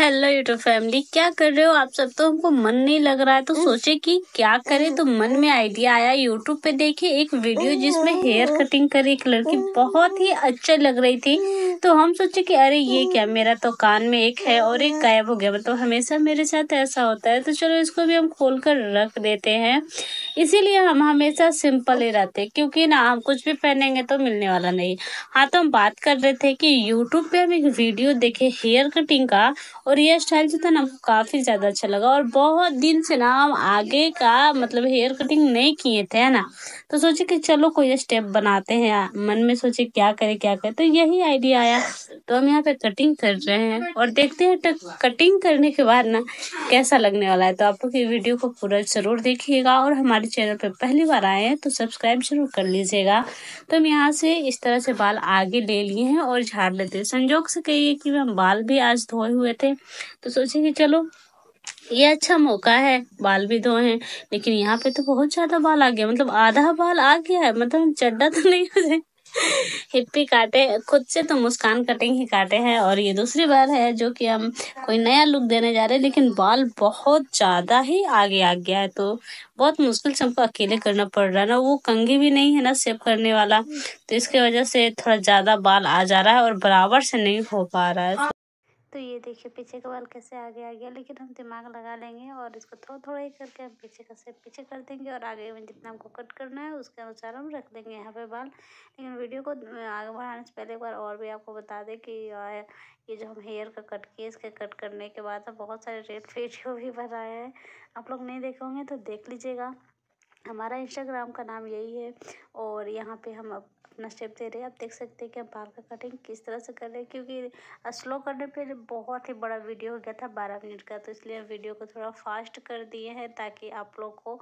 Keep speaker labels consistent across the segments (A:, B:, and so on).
A: Hello YouTube family क्या कर रहे हो आप सब तो हमको मन नहीं लग रहा है तो हम्म। सोचे कि क्या करें तो मन में आइडिया आया यूट्यूब पे देखे एक वीडियो हम्म। जिसमें हेयर कटिंग करी एक लड़की हम्म। बहुत ही अच्छा लग रही थी तो हम सोचे कि अरे ये क्या मेरा तो कान में एक है और एक गायब हो गया मतलब हमेशा मेरे साथ ऐसा होता है तो चलो इसको भी हम खोल कर रख देते हैं इसीलिए हम हमेशा सिंपल ही रहते क्योंकि ना हम कुछ भी पहनेंगे तो मिलने वाला नहीं हाँ तो हम बात कर रहे थे कि यूट्यूब पे हम एक वीडियो देखे हेयर कटिंग का और हेयर स्टाइल जो था ना हमको काफ़ी ज़्यादा अच्छा लगा और बहुत दिन से ना हम आगे का मतलब हेयर कटिंग नहीं किए थे है ना तो सोचे कि चलो कोई स्टेप बनाते हैं मन में सोचे क्या करे क्या करे तो यही आइडिया आया तो हम यहाँ पे कटिंग कर रहे हैं और देखते हैं कटिंग तो करने के बाद ना कैसा लगने वाला है तो आप लोग वीडियो को पूरा ज़रूर देखिएगा और हमारे हमारे चैनल पर पहली बार आए हैं तो सब्सक्राइब जरूर कर लीजिएगा तो हम यहाँ से इस तरह से बाल आगे ले लिए हैं और झाड़ लेते हैं संजोक से कहिए कि हम बाल भी आज धोए हुए थे तो सोचे कि चलो ये अच्छा मौका है बाल भी धोए हैं लेकिन यहाँ पे तो बहुत ज़्यादा बाल आ गया मतलब आधा बाल आ गया है मतलब चड्डा तो नहीं हो जाए हिप्पी काटे खुद से तो मुस्कान कटिंग ही काटे हैं और ये दूसरी बार है जो कि हम कोई नया लुक देने जा रहे हैं लेकिन बाल बहुत ज़्यादा ही आगे आ गया है तो बहुत मुश्किल से हमको अकेले करना पड़ रहा है ना वो कंघी भी नहीं है ना सेव करने वाला तो इसके वजह से थोड़ा ज़्यादा बाल आ जा रहा है और बराबर से नहीं हो पा रहा है तो ये देखिए पीछे का बाल कैसे आगे आ गया लेकिन हम दिमाग लगा लेंगे और इसको थोड़ा थोड़ा ही करके हम पीछे का से पीछे कर देंगे और आगे में जितना हमको कट करना है उसके अनुसार हम रख देंगे यहाँ पे बाल लेकिन वीडियो को आगे बढ़ाने से पहले एक बार और भी आपको बता दें कि ये जो हम हेयर का कट किए इसके कट करने के बाद हम बहुत सारे रेड वीडियो भी बनाए हैं आप लोग नहीं देखे होंगे तो देख लीजिएगा हमारा इंस्टाग्राम का नाम यही है और यहाँ पे हम अपना स्टेप दे रहे हैं आप देख सकते हैं कि हम बाल का कटिंग किस तरह से कर रहे हैं क्योंकि स्लो करने पे बहुत ही बड़ा वीडियो हो गया था बारह मिनट का तो इसलिए वीडियो को थोड़ा फास्ट कर दिए हैं ताकि आप लोग को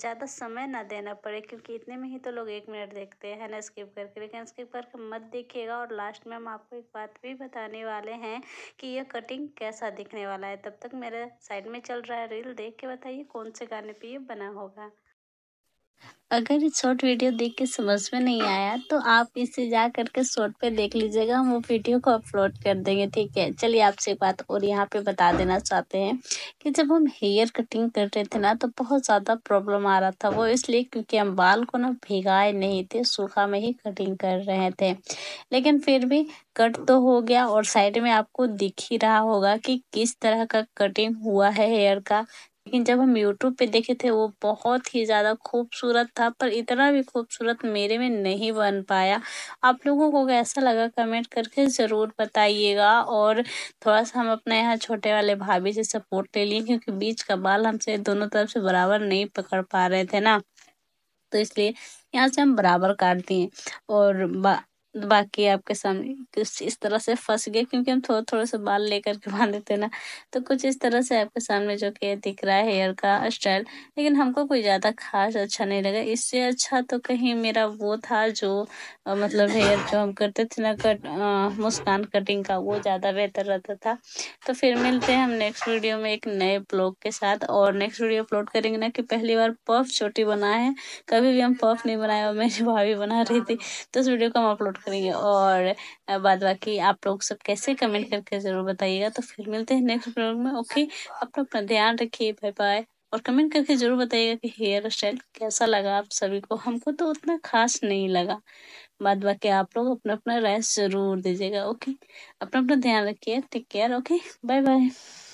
A: ज़्यादा समय ना देना पड़े क्योंकि इतने में ही तो लोग एक मिनट देखते हैं ना स्किप करके लेकिन स्किप करके मत देखिएगा और लास्ट में हम आपको एक बात भी बताने वाले हैं कि यह कटिंग कैसा दिखने वाला है तब तक मेरे साइड में चल रहा है रील देख के बताइए कौन से गाने पर ये बना होगा अगर शॉर्ट वीडियो देख के समझ में नहीं आया तो आप इसे जा करके शॉर्ट पे देख लीजिएगा हम वो वीडियो को अपलोड कर देंगे ठीक है चलिए आपसे एक बात और यहाँ पे बता देना चाहते हैं कि जब हम हेयर कटिंग कर रहे थे ना तो बहुत ज़्यादा प्रॉब्लम आ रहा था वो इसलिए क्योंकि हम बाल को ना भिगाए नहीं थे सूखा में ही कटिंग कर रहे थे लेकिन फिर भी कट तो हो गया और साइड में आपको दिख ही रहा होगा कि किस तरह का कटिंग हुआ है हेयर का लेकिन जब हम यूट्यूब पे देखे थे वो बहुत ही ज़्यादा खूबसूरत था पर इतना भी खूबसूरत मेरे में नहीं बन पाया आप लोगों को कैसा लगा कमेंट करके ज़रूर बताइएगा और थोड़ा सा हम अपने यहाँ छोटे वाले भाभी से सपोर्ट ले लिए क्योंकि बीच का बाल हमसे दोनों तरफ से बराबर नहीं पकड़ पा रहे थे ना तो इसलिए यहाँ से हम बराबर काटती हैं और बाकी आपके सामने कुछ इस तरह से फंस गए क्योंकि हम थोड़ा थोड़ा सा बाल लेकर के बांध देते ना तो कुछ इस तरह से आपके सामने जो कि दिख रहा है हेयर का स्टाइल लेकिन हमको कोई ज़्यादा खास अच्छा नहीं लगा इससे अच्छा तो कहीं मेरा वो था जो आ, मतलब हेयर जो हम करते थे ना कट मुस्कान कटिंग का वो ज़्यादा बेहतर रहता था तो फिर मिलते हैं हम नेक्स्ट वीडियो में एक नए ब्लॉग के साथ और नेक्स्ट वीडियो अपलोड करेंगे ना कि पहली बार पफ छोटी बनाए हैं कभी भी हम पफ नहीं बनाए और मेरी भाभी बना रही थी तो उस वीडियो को हम अपलोड लग और बाद बाकी आप लोग सब कैसे कमेंट करके ज़रूर बताइएगा तो फिर मिलते हैं नेक्स्ट ब्लॉग में ओके अपना अपना ध्यान रखिए बाय बाय और कमेंट करके ज़रूर बताइएगा कि हेयर स्टाइल कैसा लगा आप सभी को हमको तो उतना खास नहीं लगा बाद बाकी आप लोग अपना अपना राय ज़रूर दीजिएगा ओके अपना अपना ध्यान रखिए take care okay bye bye